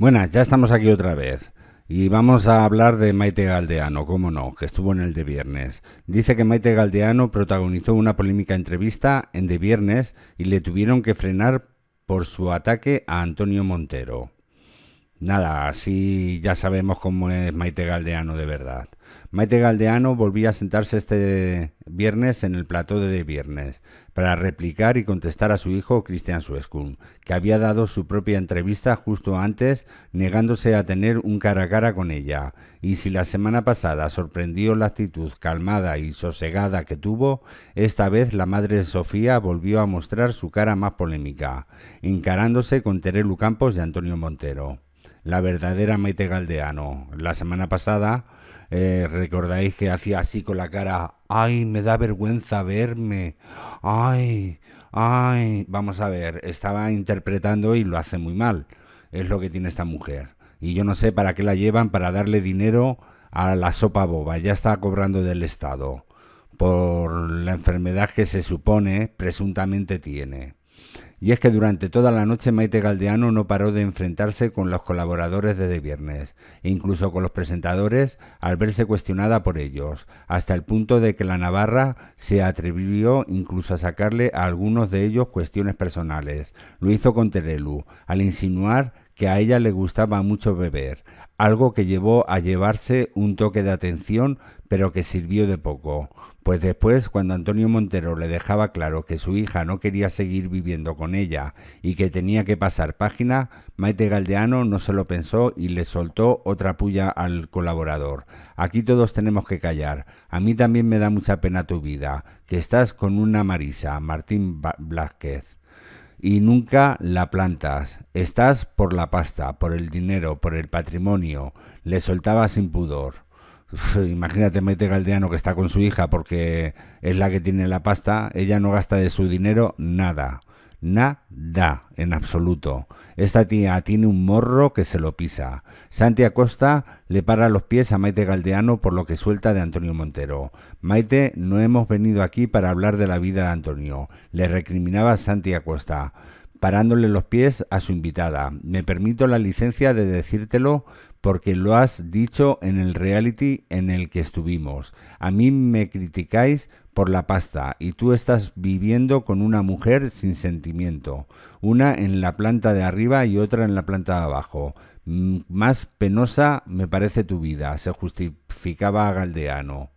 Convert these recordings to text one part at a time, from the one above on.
Buenas, ya estamos aquí otra vez. Y vamos a hablar de Maite Galdeano, cómo no, que estuvo en el de viernes. Dice que Maite Galdeano protagonizó una polémica entrevista en de viernes y le tuvieron que frenar por su ataque a Antonio Montero. Nada, así ya sabemos cómo es Maite Galdeano de verdad. Maite Galdeano volvía a sentarse este viernes en el plató de viernes para replicar y contestar a su hijo Cristian Suescun, que había dado su propia entrevista justo antes, negándose a tener un cara a cara con ella. Y si la semana pasada sorprendió la actitud calmada y sosegada que tuvo, esta vez la madre de Sofía volvió a mostrar su cara más polémica, encarándose con Terelu Campos y Antonio Montero la verdadera Maite Galdeano. La semana pasada eh, recordáis que hacía así con la cara, ay, me da vergüenza verme, ay, ay, vamos a ver, estaba interpretando y lo hace muy mal, es lo que tiene esta mujer. Y yo no sé para qué la llevan para darle dinero a la sopa boba, ya está cobrando del Estado por la enfermedad que se supone presuntamente tiene. Y es que durante toda la noche Maite Galdeano no paró de enfrentarse con los colaboradores desde viernes, e incluso con los presentadores, al verse cuestionada por ellos, hasta el punto de que la Navarra se atrevió incluso a sacarle a algunos de ellos cuestiones personales. Lo hizo con Terelu, al insinuar que a ella le gustaba mucho beber, algo que llevó a llevarse un toque de atención, pero que sirvió de poco, pues después cuando Antonio Montero le dejaba claro que su hija no quería seguir viviendo con ella y que tenía que pasar página, Maite Galdeano no se lo pensó y le soltó otra puya al colaborador. Aquí todos tenemos que callar. A mí también me da mucha pena tu vida, que estás con una Marisa, Martín Blázquez y nunca la plantas. Estás por la pasta, por el dinero, por el patrimonio. Le soltaba sin pudor. imagínate Mete Galdeano que está con su hija porque es la que tiene la pasta. Ella no gasta de su dinero nada. Nada, en absoluto. Esta tía tiene un morro que se lo pisa. Santi Acosta le para los pies a Maite Galdeano por lo que suelta de Antonio Montero. Maite, no hemos venido aquí para hablar de la vida de Antonio, le recriminaba Santi Acosta, parándole los pies a su invitada. Me permito la licencia de decírtelo porque lo has dicho en el reality en el que estuvimos. A mí me criticáis por la pasta y tú estás viviendo con una mujer sin sentimiento, una en la planta de arriba y otra en la planta de abajo. Mm, más penosa me parece tu vida, se justificaba Galdeano.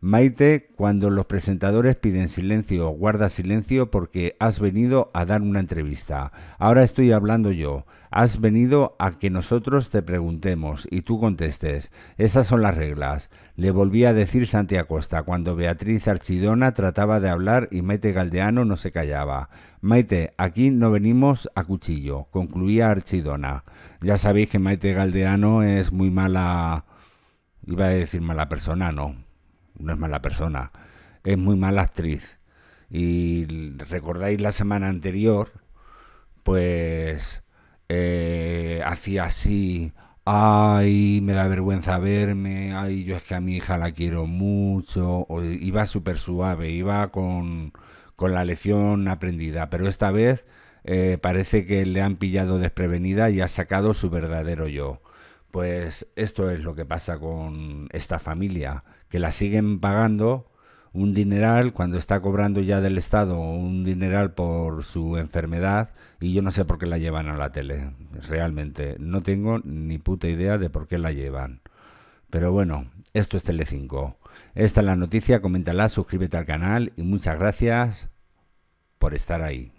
Maite, cuando los presentadores piden silencio, guarda silencio porque has venido a dar una entrevista. Ahora estoy hablando yo. Has venido a que nosotros te preguntemos y tú contestes. Esas son las reglas. Le volví a decir Santiago Costa cuando Beatriz Archidona trataba de hablar y Maite Galdeano no se callaba. Maite, aquí no venimos a cuchillo, concluía Archidona. Ya sabéis que Maite Galdeano es muy mala... Iba a decir mala persona, no no es mala persona, es muy mala actriz. Y recordáis la semana anterior, pues eh, hacía así, ay, me da vergüenza verme, ay, yo es que a mi hija la quiero mucho, iba súper suave, iba con, con, la lección aprendida, pero esta vez eh, parece que le han pillado desprevenida y ha sacado su verdadero yo. Pues esto es lo que pasa con esta familia que la siguen pagando un dineral cuando está cobrando ya del Estado un dineral por su enfermedad y yo no sé por qué la llevan a la tele. Realmente no tengo ni puta idea de por qué la llevan. Pero bueno, esto es Telecinco. Esta es la noticia, coméntala, suscríbete al canal y muchas gracias por estar ahí.